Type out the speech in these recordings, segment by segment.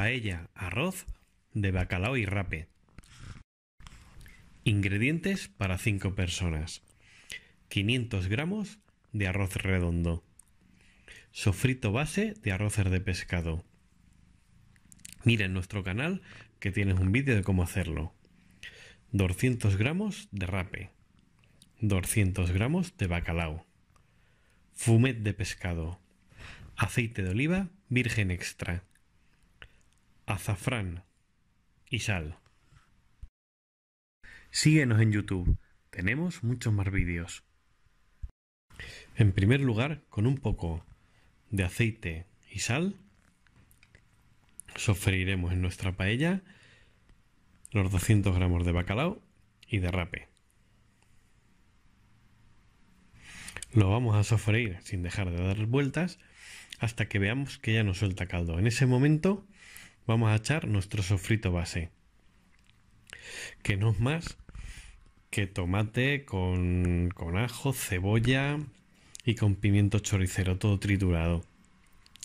Paella, arroz, de bacalao y rape. Ingredientes para 5 personas. 500 gramos de arroz redondo. Sofrito base de arroces de pescado. Mira en nuestro canal que tienes un vídeo de cómo hacerlo. 200 gramos de rape. 200 gramos de bacalao. Fumet de pescado. Aceite de oliva virgen extra azafrán y sal. Síguenos en YouTube, tenemos muchos más vídeos. En primer lugar, con un poco de aceite y sal, sofreiremos en nuestra paella los 200 gramos de bacalao y de rape. Lo vamos a sofreír sin dejar de dar vueltas hasta que veamos que ya no suelta caldo. En ese momento vamos a echar nuestro sofrito base. Que no es más que tomate con, ajo, cebolla y con pimiento choricero, todo triturado.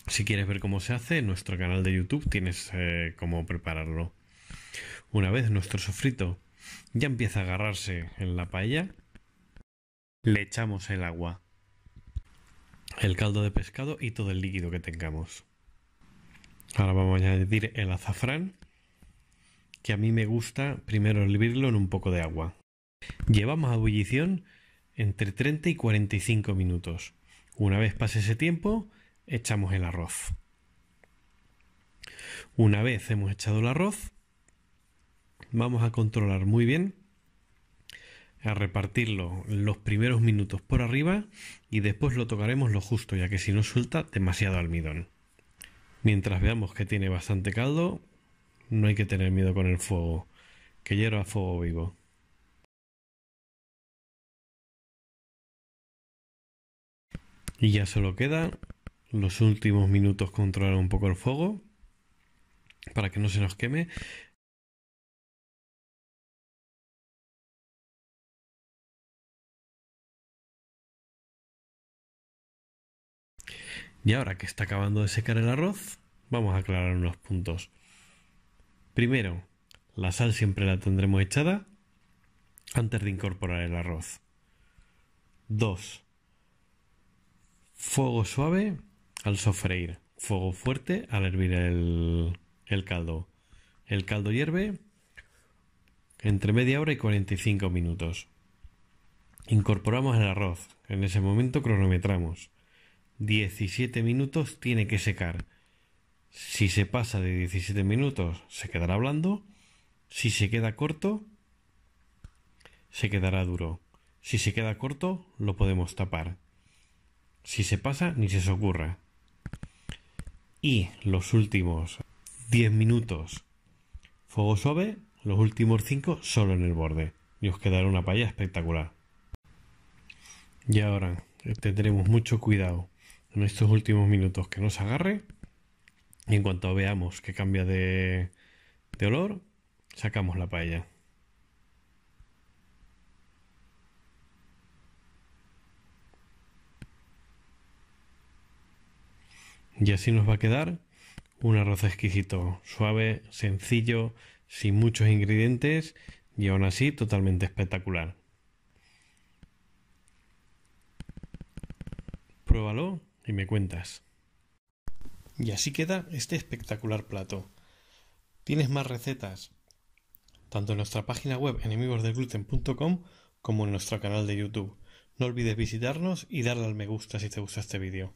Si quieres ver cómo se hace, en nuestro canal de YouTube tienes eh, cómo prepararlo. Una vez nuestro sofrito ya empieza a agarrarse en la paella, le echamos el agua, el caldo de pescado y todo el líquido que tengamos. Ahora vamos a añadir el azafrán, que a mí me gusta primero hervirlo en un poco de agua. Llevamos a ebullición entre 30 y 45 minutos. Una vez pase ese tiempo, echamos el arroz. Una vez hemos echado el arroz, vamos a controlar muy bien, a repartirlo los primeros minutos por arriba y después lo tocaremos lo justo, ya que si no suelta demasiado almidón. Mientras veamos que tiene bastante caldo, no hay que tener miedo con el fuego, que hierva a fuego vivo. Y ya solo queda los últimos minutos controlar un poco el fuego para que no se nos queme Y ahora que está acabando de secar el arroz, vamos a aclarar unos puntos. Primero, la sal siempre la tendremos echada antes de incorporar el arroz. Dos, Fuego suave al sofreír, fuego fuerte al hervir el, el caldo. El caldo hierve entre media hora y 45 minutos. Incorporamos el arroz. En ese momento cronometramos. 17 minutos tiene que secar. Si se pasa de 17 minutos, se quedará blando. Si se queda corto, se quedará duro. Si se queda corto, lo podemos tapar. Si se pasa, ni se os ocurra. Y los últimos 10 minutos, fuego suave, los últimos 5 solo en el borde. Y os quedará una paella espectacular. Y ahora, eh, tendremos mucho cuidado en estos últimos minutos que nos agarre. Y en cuanto veamos que cambia de, de olor, sacamos la paella. Y así nos va a quedar un arroz exquisito, suave, sencillo, sin muchos ingredientes y aún así totalmente espectacular. Pruébalo y me cuentas. Y así queda este espectacular plato. Tienes más recetas, tanto en nuestra página web enemigosdelgluten.com como en nuestro canal de YouTube. No olvides visitarnos y darle al me gusta si te gusta este vídeo.